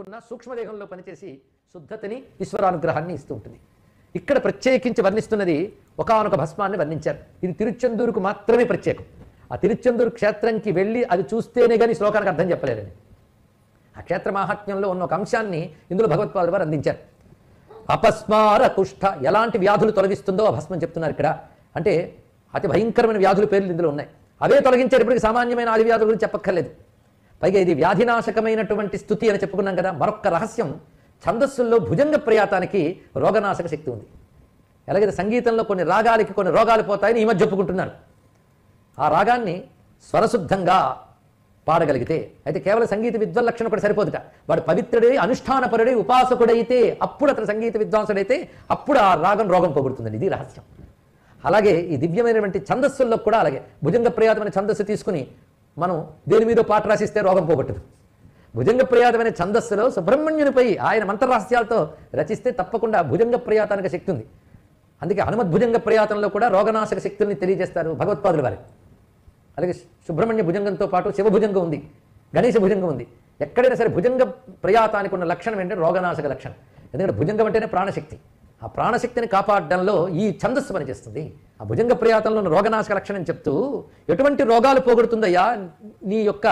తీసుకున్న సూక్ష్మదేహంలో పనిచేసి శుద్ధతని ఈశ్వరానుగ్రహాన్ని ఇస్తూ ఉంటుంది ఇక్కడ ప్రత్యేకించి వర్ణిస్తున్నది ఒకనొక భస్మాన్ని వర్ణించారు ఇది తిరుచెందూరుకు మాత్రమే ప్రత్యేకం ఆ తిరుచెందూరు క్షేత్రంకి వెళ్ళి అది చూస్తేనే కానీ శ్లోకానికి అర్థం చెప్పలేరని ఆ క్షేత్ర మాహాత్మ్యంలో ఉన్న ఒక అంశాన్ని ఇందులో భగవత్పాదుడు వారు అందించారు అపస్మార కుష్ఠ ఎలాంటి వ్యాధులు తొలగిస్తుందో ఆ భస్మం చెప్తున్నారు ఇక్కడ అంటే అతి భయంకరమైన వ్యాధులు పేర్లు ఇందులో ఉన్నాయి అవే తొలగించేటప్పటికి సామాన్యమైన ఆది వ్యాధుల గురించి చెప్పక్కర్లేదు పైగా ఇది వ్యాధినాశకమైనటువంటి స్థుతి అని చెప్పుకున్నాం కదా మరొక్క రహస్యం ఛందస్సుల్లో భుజంగ ప్రయాతానికి రోగనాశక శక్తి ఉంది ఎలాగైతే సంగీతంలో కొన్ని రాగాలకి కొన్ని రోగాలు పోతాయని ఈ మధ్య చెప్పుకుంటున్నారు ఆ రాగాన్ని స్వరశుద్ధంగా పాడగలిగితే అయితే కేవలం సంగీత విద్వల్లక్షణం కూడా సరిపోదుట వాడు పవిత్రుడై అనుష్ఠానపరుడై ఉపాసకుడైతే అప్పుడు అతను సంగీత విద్వాంసుడైతే అప్పుడు ఆ రాగం రోగం పోగొడుతుందండి ఇది రహస్యం అలాగే ఈ దివ్యమైనటువంటి ఛందస్సుల్లో కూడా అలాగే భుజంగ ప్రయాతమైన ఛందస్సు తీసుకుని మనం దేని మీద పాట రాసిస్తే రోగం పోగొట్టదు భుజంగ ప్రయాతమైన ఛందస్సులో సుబ్రహ్మణ్యునిపై ఆయన మంత్రరహస్యాలతో రచిస్తే తప్పకుండా భుజంగ ప్రయాతానికి శక్తి ఉంది అందుకే భుజంగ ప్రయాతంలో కూడా రోగనాశక శక్తుల్ని తెలియజేస్తారు భగవత్పాదులు వారి అలాగే సుబ్రహ్మణ్య భుజంగంతో పాటు శివభుజంగం ఉంది గణేశ భుజంగం ఉంది ఎక్కడైనా సరే భుజంగ ప్రయాతానికి ఉన్న లక్షణం ఏంటంటే రోగనాశక లక్షణం ఎందుకంటే భుజంగం అంటేనే ప్రాణశక్తి ఆ ప్రాణశక్తిని కాపాడడంలో ఈ ఛందస్సు పనిచేస్తుంది ఆ భుజంగ ప్రయాతంలో రోగనాశక లక్షణం చెప్తూ ఎటువంటి రోగాలు పోగొడుతుందయ్యా నీ యొక్క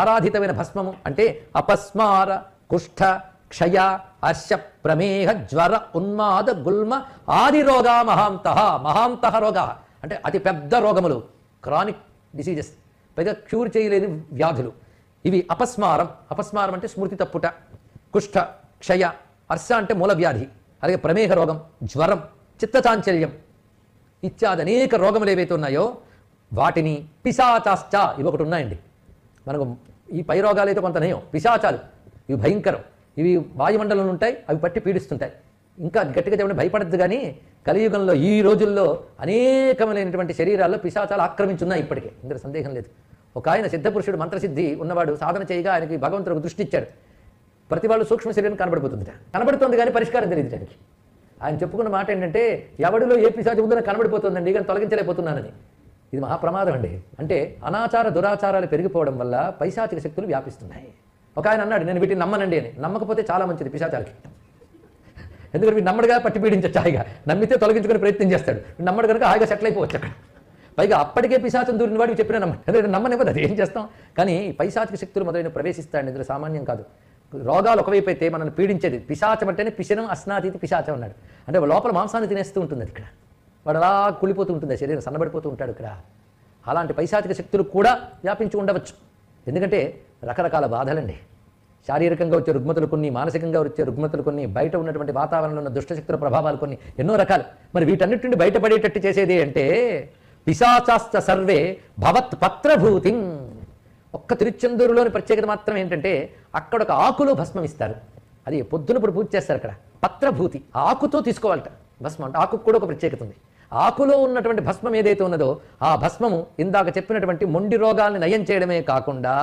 ఆరాధితమైన భస్మము అంటే అపస్మార కుష్ఠ క్షయ అర్శ ప్రమేహ జ్వర ఉన్మాద గుల్మ ఆది రోగ మహాంత మహాంత రోగ అంటే అతి పెద్ద రోగములు క్రానిక్ డిసీజెస్ పైగా క్యూర్ చేయలేని వ్యాధులు ఇవి అపస్మారం అపస్మారం అంటే స్మృతి తప్పుట కుష్ఠ క్షయ అర్శ అంటే మూల వ్యాధి అలాగే ప్రమేహ రోగం జ్వరం చిత్తచాంచల్యం ఇత్యాది అనేక రోగములు ఏవైతే ఉన్నాయో వాటిని పిశాచాశ్చ ఇవి ఒకటి ఉన్నాయండి మనకు ఈ పై రోగాలు అయితే కొంత నయం పిశాచాలు ఇవి భయంకరం ఇవి వాయుమండలంలో ఉంటాయి అవి పట్టి పీడిస్తుంటాయి ఇంకా గట్టిగా చెప్పండి భయపడద్దు కానీ కలియుగంలో ఈ రోజుల్లో అనేకమైనటువంటి శరీరాల్లో పిశాచాలు ఆక్రమించున్నాయి ఇప్పటికే ఇందులో సందేహం లేదు ఒక ఆయన సిద్ధపురుషుడు మంత్రసిద్ధి ఉన్నవాడు సాధన చేయగా ఆయనకి భగవంతుడు దృష్టి ఇచ్చాడు ప్రతి వాళ్ళు సూక్ష్మ శరీరం కనబడిపోతుందిట కనబడుతుంది కానీ పరిష్కారం తెలియదు దానికి ఆయన చెప్పుకున్న మాట ఏంటంటే ఎవడిలో ఏ పిశాచి ఉందని కనబడిపోతుందండి కానీ తొలగించలేకపోతున్నానని ఇది మహాప్రమాదం అండి అంటే అనాచార దురాచారాలు పెరిగిపోవడం వల్ల పైశాచిక శక్తులు వ్యాపిస్తున్నాయి ఒక ఆయన అన్నాడు నేను వీటిని నమ్మనండి అని నమ్మకపోతే చాలా మంచిది పిశాచాలకి ఎందుకంటే వీడు నమ్మడుగా పట్టి పీడించచ్చు హాయిగా నమ్మితే తొలగించుకునే ప్రయత్నం చేస్తాడు నమ్మడు కనుక హాయిగా సెటిల్ అయిపోవచ్చు అక్కడ పైగా అప్పటికే పిశాచం దూరిన వాడికి చెప్పిన నమ్మ ఎందుకంటే నమ్మనివ్వదు అది ఏం చేస్తాం కానీ పైశాచిక శక్తులు మొదలైన ప్రవేశిస్తాడు ఇందులో సామాన్యం కాదు రోగాలు ఒకవైపు అయితే మనల్ని పీడించేది పిశాచం అంటేనే పిశనం అస్నాతీతి పిశాచం అన్నాడు అంటే లోపల మాంసాన్ని తినేస్తూ ఉంటుంది ఇక్కడ వాడు అలా కూలిపోతూ ఉంటుంది శరీరం సన్నబడిపోతూ ఉంటాడు ఇక్కడ అలాంటి పైశాచిక శక్తులు కూడా వ్యాపించి ఉండవచ్చు ఎందుకంటే రకరకాల బాధలండి శారీరకంగా వచ్చే రుగ్మతలు కొన్ని మానసికంగా వచ్చే రుగ్మతలు కొన్ని బయట ఉన్నటువంటి వాతావరణంలో ఉన్న దుష్టశక్తుల ప్రభావాలు కొన్ని ఎన్నో రకాలు మరి వీటన్నిటి నుండి బయటపడేటట్టు చేసేది అంటే పిశాచాస్త సర్వే భవత్ పత్రభూతి ఒక్క తిరుచెందూరులోని ప్రత్యేకత మాత్రం ఏంటంటే అక్కడ ఒక ఆకులో భస్మం ఇస్తారు అది పొద్దున ఇప్పుడు పూజ చేస్తారు అక్కడ పత్రభూతి ఆకుతో తీసుకోవాలట భస్మం అంటే ఆకు కూడా ఒక ప్రత్యేకత ఉంది ఆకులో ఉన్నటువంటి భస్మం ఏదైతే ఉన్నదో ఆ భస్మము ఇందాక చెప్పినటువంటి మొండి రోగాల్ని నయం చేయడమే కాకుండా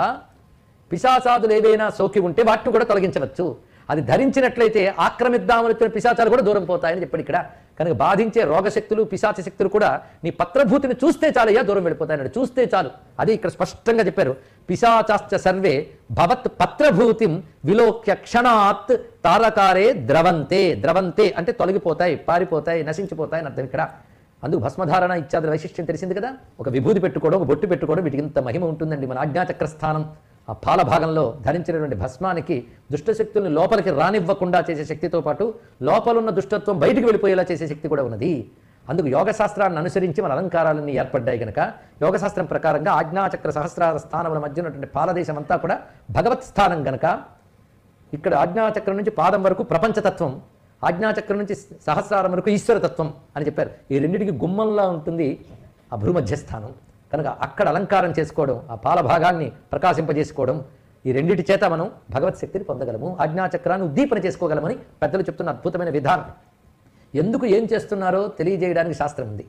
పిశాసాదులు ఏదైనా సోకి ఉంటే వాటిని కూడా తొలగించవచ్చు అది ధరించినట్లయితే ఆక్రమిద్దామని చెప్పిన పిశాచాలు కూడా దూరం పోతాయని చెప్పాడు ఇక్కడ కనుక బాధించే రోగశక్తులు పిశాచ శక్తులు కూడా నీ పత్రభూతిని చూస్తే చాలు అయ్యా దూరం వెళ్ళిపోతాయన్నాడు చూస్తే చాలు అది ఇక్కడ స్పష్టంగా చెప్పారు పిశాచాశ్చ సర్వే భవత్ పత్రభూతిం విలోక్య క్షణాత్ తారకారే ద్రవంతే ద్రవంతే అంటే తొలగిపోతాయి పారిపోతాయి నశించిపోతాయి అని అర్థం ఇక్కడ అందుకు భస్మధారణ ఇత్యాది వైశిష్ట్యం తెలిసింది కదా ఒక విభూతి పెట్టుకోవడం ఒక బొట్టు పెట్టుకోవడం వీటికి ఇంత మహిమ ఉంటుందండి మన ఆజ్ఞాచక్రస్థానం ఆ పాల భాగంలో ధరించినటువంటి భస్మానికి దుష్టశక్తుల్ని లోపలికి రానివ్వకుండా చేసే శక్తితో పాటు లోపలున్న దుష్టత్వం బయటికి వెళ్ళిపోయేలా చేసే శక్తి కూడా ఉన్నది అందుకు యోగశాస్త్రాన్ని అనుసరించి మన అలంకారాలన్నీ ఏర్పడ్డాయి కనుక యోగశాస్త్రం ప్రకారంగా ఆజ్ఞాచక్ర సహస్రార స్థానముల మధ్య ఉన్నటువంటి పాలదేశం అంతా కూడా భగవత్ స్థానం కనుక ఇక్కడ ఆజ్ఞాచక్రం నుంచి పాదం వరకు ప్రపంచతత్వం ఆజ్ఞాచక్రం నుంచి సహస్రారం వరకు ఈశ్వరతత్వం అని చెప్పారు ఈ రెండింటికి గుమ్మంలా ఉంటుంది ఆ భూమధ్యస్థానం కనుక అక్కడ అలంకారం చేసుకోవడం ఆ పాల భాగాన్ని ప్రకాశింపజేసుకోవడం ఈ రెండింటి చేత మనం భగవత్ శక్తిని పొందగలము ఆజ్ఞాచక్రాన్ని ఉద్దీపన చేసుకోగలమని పెద్దలు చెప్తున్న అద్భుతమైన విధానం ఎందుకు ఏం చేస్తున్నారో తెలియజేయడానికి శాస్త్రం ఉంది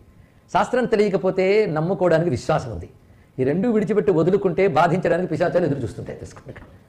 శాస్త్రం తెలియకపోతే నమ్ముకోవడానికి విశ్వాసం ఉంది ఈ రెండు విడిచిపెట్టి వదులుకుంటే బాధించడానికి పిశాచాలు ఎదురు చూస్తుంటాయి తెలుసుకుంటే